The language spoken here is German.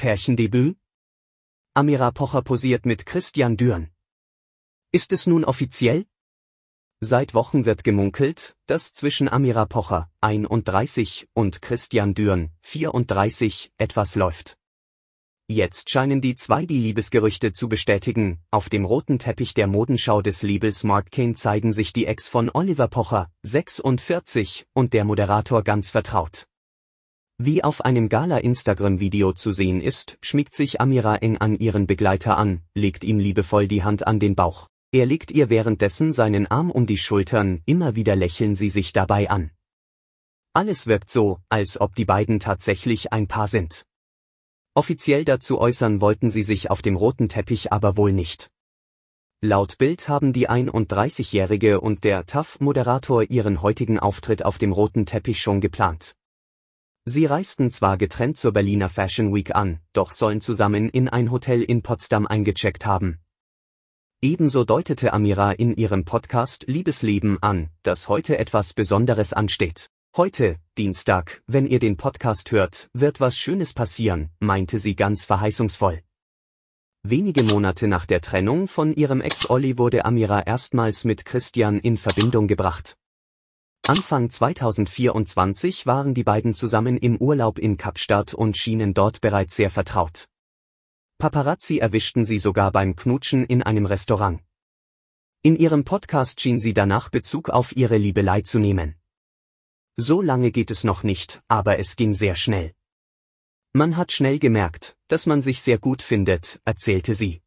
Pärchendebüt? Amira Pocher posiert mit Christian Dürn. Ist es nun offiziell? Seit Wochen wird gemunkelt, dass zwischen Amira Pocher, 31, und Christian Dürn, 34, etwas läuft. Jetzt scheinen die zwei die Liebesgerüchte zu bestätigen. Auf dem roten Teppich der Modenschau des Labels Mark Kane zeigen sich die Ex von Oliver Pocher, 46, und der Moderator ganz vertraut. Wie auf einem Gala-Instagram-Video zu sehen ist, schmiegt sich Amira eng an ihren Begleiter an, legt ihm liebevoll die Hand an den Bauch. Er legt ihr währenddessen seinen Arm um die Schultern, immer wieder lächeln sie sich dabei an. Alles wirkt so, als ob die beiden tatsächlich ein Paar sind. Offiziell dazu äußern wollten sie sich auf dem roten Teppich aber wohl nicht. Laut Bild haben die 31-Jährige und der TAF-Moderator ihren heutigen Auftritt auf dem roten Teppich schon geplant. Sie reisten zwar getrennt zur Berliner Fashion Week an, doch sollen zusammen in ein Hotel in Potsdam eingecheckt haben. Ebenso deutete Amira in ihrem Podcast Liebesleben an, dass heute etwas Besonderes ansteht. Heute, Dienstag, wenn ihr den Podcast hört, wird was Schönes passieren, meinte sie ganz verheißungsvoll. Wenige Monate nach der Trennung von ihrem Ex Olli wurde Amira erstmals mit Christian in Verbindung gebracht. Anfang 2024 waren die beiden zusammen im Urlaub in Kapstadt und schienen dort bereits sehr vertraut. Paparazzi erwischten sie sogar beim Knutschen in einem Restaurant. In ihrem Podcast schien sie danach Bezug auf ihre Liebelei zu nehmen. So lange geht es noch nicht, aber es ging sehr schnell. Man hat schnell gemerkt, dass man sich sehr gut findet, erzählte sie.